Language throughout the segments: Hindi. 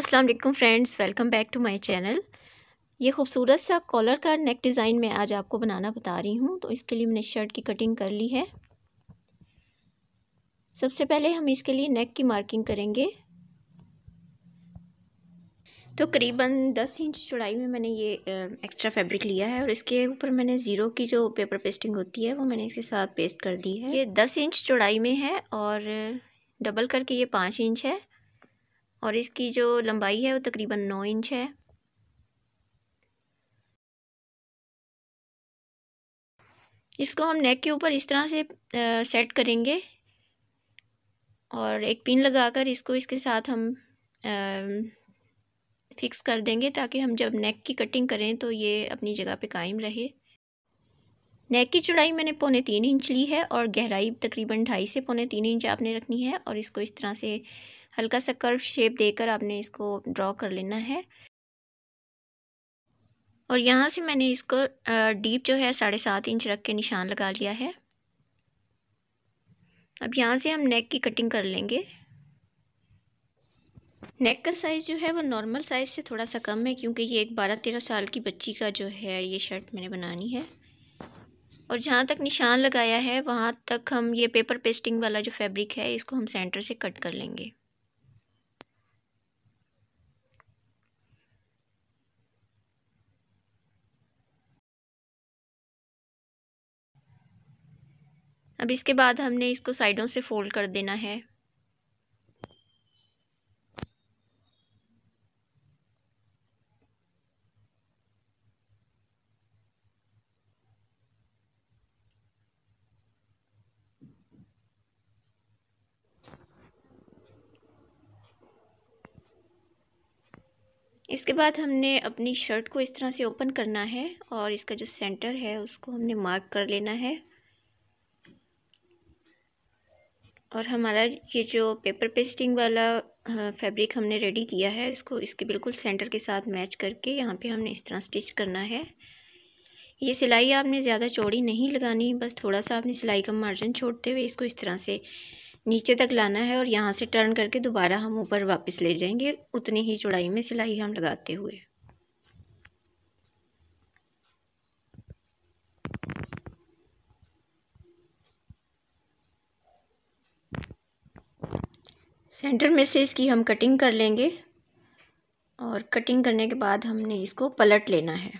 अस्सलाम वालेकुम friends welcome back to my channel ये खूबसूरत सा कॉलर का नेक डिज़ाइन मैं आज आपको बनाना बता रही हूँ तो इसके लिए मैंने शर्ट की कटिंग कर ली है सबसे पहले हम इसके लिए नेक की मार्किंग करेंगे तो करीबन दस इंच चौड़ाई में मैंने ये एक्स्ट्रा फैब्रिक लिया है और इसके ऊपर मैंने ज़ीरो की जो पेपर पेस्टिंग होती है वो मैंने इसके साथ पेस्ट कर दी है ये दस इंच चौड़ाई में है और डबल करके ये पाँच इंच है और इसकी जो लंबाई है वो तकरीबन नौ इंच है इसको हम नेक के ऊपर इस तरह से आ, सेट करेंगे और एक पिन लगाकर इसको इसके साथ हम आ, फिक्स कर देंगे ताकि हम जब नेक की कटिंग करें तो ये अपनी जगह पे कायम रहे नेक की चौड़ाई मैंने पौने तीन इंच ली है और गहराई तकरीबन ढाई से पौने तीन इंच आपने रखनी है और इसको इस तरह से हल्का सा कर्व शेप देकर आपने इसको ड्रॉ कर लेना है और यहाँ से मैंने इसको डीप जो है साढ़े सात इंच रख के निशान लगा लिया है अब यहाँ से हम नेक की कटिंग कर लेंगे नेक का साइज़ जो है वो नॉर्मल साइज़ से थोड़ा सा कम है क्योंकि ये एक बारह तेरह साल की बच्ची का जो है ये शर्ट मैंने बनानी है और जहाँ तक निशान लगाया है वहाँ तक हम ये पेपर पेस्टिंग वाला जो फैब्रिक है इसको हम सेंटर से कट कर लेंगे अब इसके बाद हमने इसको साइडों से फोल्ड कर देना है इसके बाद हमने अपनी शर्ट को इस तरह से ओपन करना है और इसका जो सेंटर है उसको हमने मार्क कर लेना है और हमारा ये जो पेपर पेस्टिंग वाला फैब्रिक हमने रेडी किया है इसको इसके बिल्कुल सेंटर के साथ मैच करके यहाँ पे हमने इस तरह स्टिच करना है ये सिलाई आपने ज़्यादा चौड़ी नहीं लगानी बस थोड़ा सा आपने सिलाई का मार्जिन छोड़ते हुए इसको इस तरह से नीचे तक लाना है और यहाँ से टर्न करके दोबारा हम ऊपर वापस ले जाएंगे उतनी ही चौड़ाई में सिलाई हम लगाते हुए सेंटर में से इसकी हम कटिंग कर लेंगे और कटिंग करने के बाद हमने इसको पलट लेना है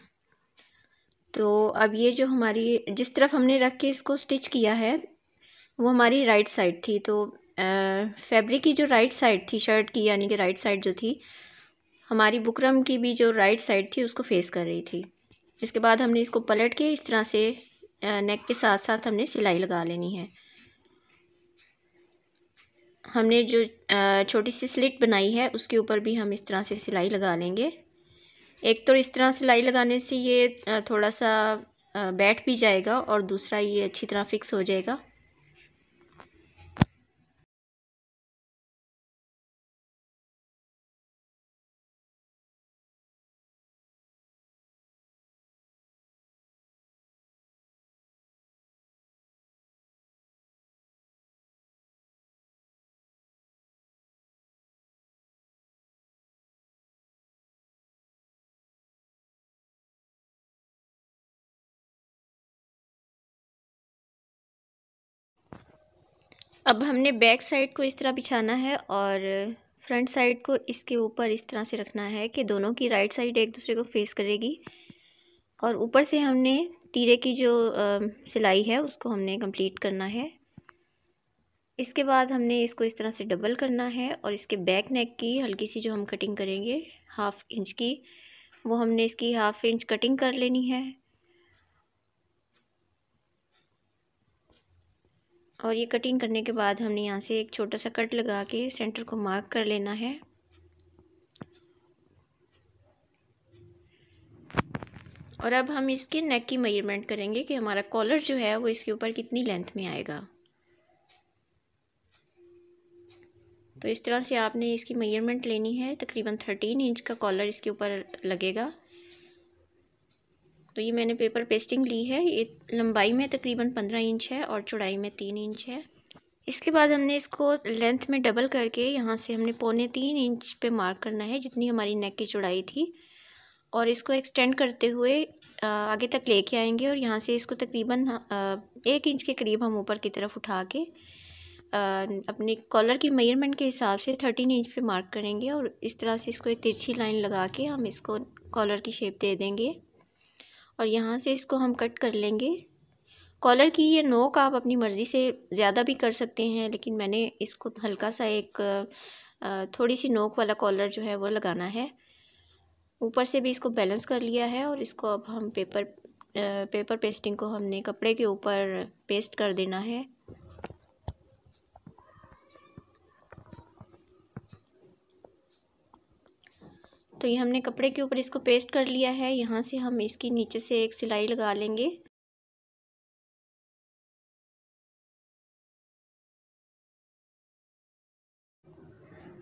तो अब ये जो हमारी जिस तरफ हमने रख के इसको स्टिच किया है वो हमारी राइट साइड थी तो फैब्रिक की जो राइट साइड थी शर्ट की यानी कि राइट साइड जो थी हमारी बुकरम की भी जो राइट साइड थी उसको फेस कर रही थी इसके बाद हमने इसको पलट के इस तरह से नेक के साथ साथ हमने सिलाई लगा लेनी है हमने जो छोटी सी स्लिट बनाई है उसके ऊपर भी हम इस तरह से सिलाई लगा लेंगे एक तो इस तरह सिलाई लगाने से ये थोड़ा सा बैठ भी जाएगा और दूसरा ये अच्छी तरह फ़िक्स हो जाएगा अब हमने बैक साइड को इस तरह बिछाना है और फ्रंट साइड को इसके ऊपर इस तरह से रखना है कि दोनों की राइट साइड एक दूसरे को फेस करेगी और ऊपर से हमने तीरे की जो सिलाई है उसको हमने कंप्लीट करना है इसके बाद हमने इसको इस तरह से डबल करना है और इसके बैक नेक की हल्की सी जो हम कटिंग करेंगे हाफ़ इंच की वो हमने इसकी हाफ़ इंच कटिंग कर लेनी है और ये कटिंग करने के बाद हमने यहाँ से एक छोटा सा कट लगा के सेंटर को मार्क कर लेना है और अब हम इसके नेक की मेजरमेंट करेंगे कि हमारा कॉलर जो है वो इसके ऊपर कितनी लेंथ में आएगा तो इस तरह से आपने इसकी मेजरमेंट लेनी है तकरीबन थर्टीन इंच का कॉलर इसके ऊपर लगेगा तो ये मैंने पेपर पेस्टिंग ली है ये लंबाई में तकरीबन पंद्रह इंच है और चौड़ाई में तीन इंच है इसके बाद हमने इसको लेंथ में डबल करके यहाँ से हमने पौने तीन इंच पे मार्क करना है जितनी हमारी नेक की चौड़ाई थी और इसको एक्सटेंड करते हुए आगे तक लेके आएंगे और यहाँ से इसको तकरीबन एक इंच के करीब हम ऊपर की तरफ उठा के अपने कॉलर की मेजरमेंट के हिसाब से थर्टीन इंच पे मार्क करेंगे और इस तरह से इसको एक तिरछी लाइन लगा के हम इसको कॉलर की शेप दे देंगे और यहाँ से इसको हम कट कर लेंगे कॉलर की ये नोक आप अपनी मर्ज़ी से ज़्यादा भी कर सकते हैं लेकिन मैंने इसको हल्का सा एक थोड़ी सी नोक वाला कॉलर जो है वो लगाना है ऊपर से भी इसको बैलेंस कर लिया है और इसको अब हम पेपर पेपर पेस्टिंग को हमने कपड़े के ऊपर पेस्ट कर देना है तो ये हमने कपड़े के ऊपर इसको पेस्ट कर लिया है यहाँ से हम इसकी नीचे से एक सिलाई लगा लेंगे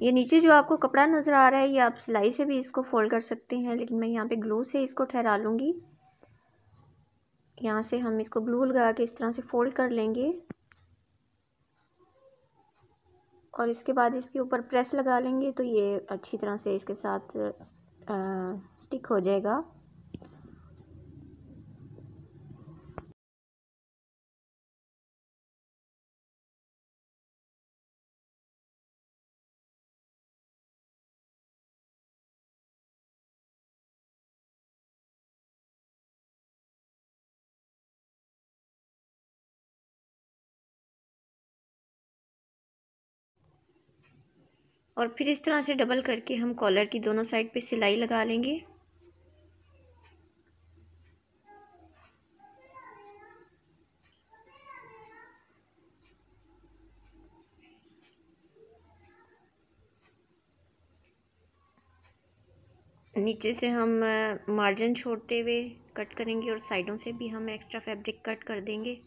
ये नीचे जो आपको कपड़ा नज़र आ रहा है ये आप सिलाई से भी इसको फोल्ड कर सकते हैं लेकिन मैं यहाँ पे ग्लू से इसको ठहरा लूँगी यहाँ से हम इसको ग्लू लगा के इस तरह से फोल्ड कर लेंगे और इसके बाद इसके ऊपर प्रेस लगा लेंगे तो ये अच्छी तरह से इसके साथ स्टिक हो जाएगा और फिर इस तरह से डबल करके हम कॉलर की दोनों साइड पे सिलाई लगा लेंगे नीचे से हम मार्जिन छोड़ते हुए कट करेंगे और साइडों से भी हम एक्स्ट्रा फैब्रिक कट कर देंगे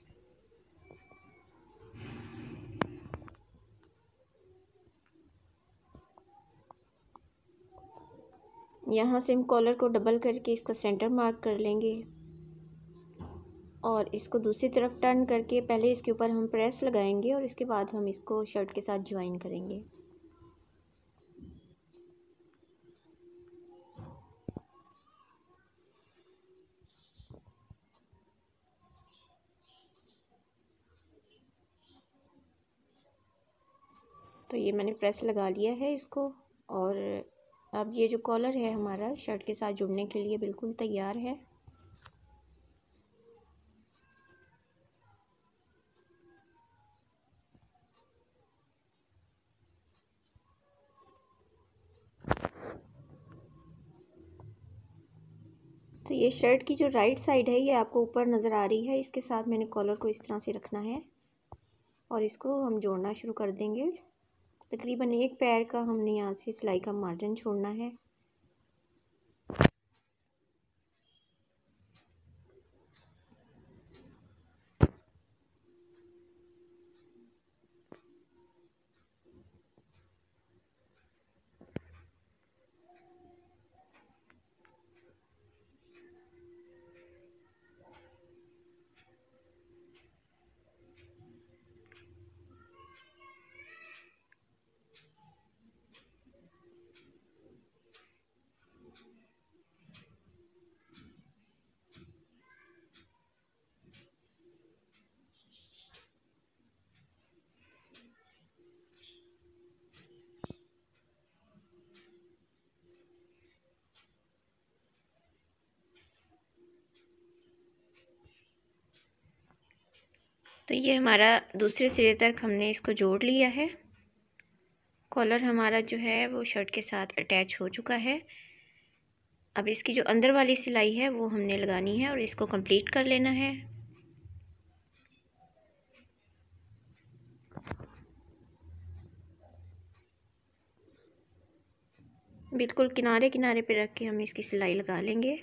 यहाँ से हम कॉलर को डबल करके इसका सेंटर मार्क कर लेंगे और इसको दूसरी तरफ टर्न करके पहले इसके ऊपर हम प्रेस लगाएंगे और इसके बाद हम इसको शर्ट के साथ ज्वाइन करेंगे तो ये मैंने प्रेस लगा लिया है इसको और अब ये जो कॉलर है हमारा शर्ट के साथ जुड़ने के लिए बिल्कुल तैयार है तो ये शर्ट की जो राइट साइड है ये आपको ऊपर नज़र आ रही है इसके साथ मैंने कॉलर को इस तरह से रखना है और इसको हम जोड़ना शुरू कर देंगे तकरीबन एक पैर का हमने यहाँ से सिलाई का मार्जिन छोड़ना है तो ये हमारा दूसरे सिरे तक हमने इसको जोड़ लिया है कॉलर हमारा जो है वो शर्ट के साथ अटैच हो चुका है अब इसकी जो अंदर वाली सिलाई है वो हमने लगानी है और इसको कंप्लीट कर लेना है बिल्कुल किनारे किनारे पे रख के हम इसकी सिलाई लगा लेंगे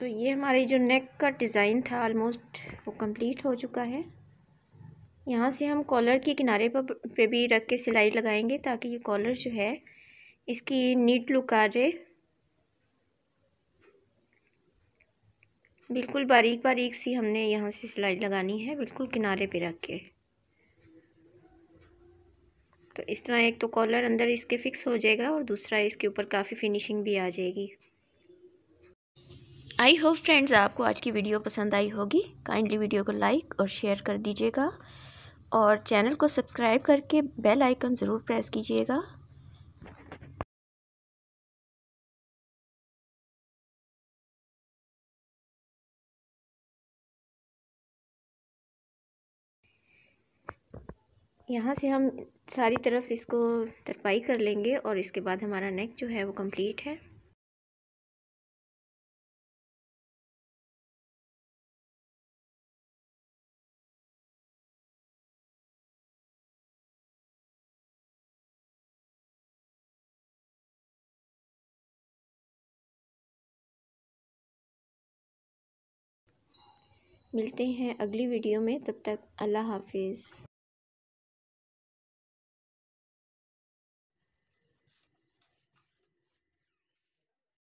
तो ये हमारी जो नेक का डिज़ाइन था ऑलमोस्ट वो कंप्लीट हो चुका है यहाँ से हम कॉलर के किनारे पर पे भी रख के सिलाई लगाएंगे ताकि ये कॉलर जो है इसकी नीट लुक आ जाए बिल्कुल बारीक बारीक सी हमने यहाँ से सिलाई लगानी है बिल्कुल किनारे पे रख के तो इस तरह एक तो कॉलर अंदर इसके फिक्स हो जाएगा और दूसरा इसके ऊपर काफ़ी फिनिशिंग भी आ जाएगी आई होप फ्रेंड्स आपको आज की वीडियो पसंद आई होगी काइंडली वीडियो को लाइक और शेयर कर दीजिएगा और चैनल को सब्सक्राइब करके बेल आइकन ज़रूर प्रेस कीजिएगा यहाँ से हम सारी तरफ इसको तरपाई कर लेंगे और इसके बाद हमारा नेक जो है वो कंप्लीट है मिलते हैं अगली वीडियो में तब तक अल्लाह हाफ़िज़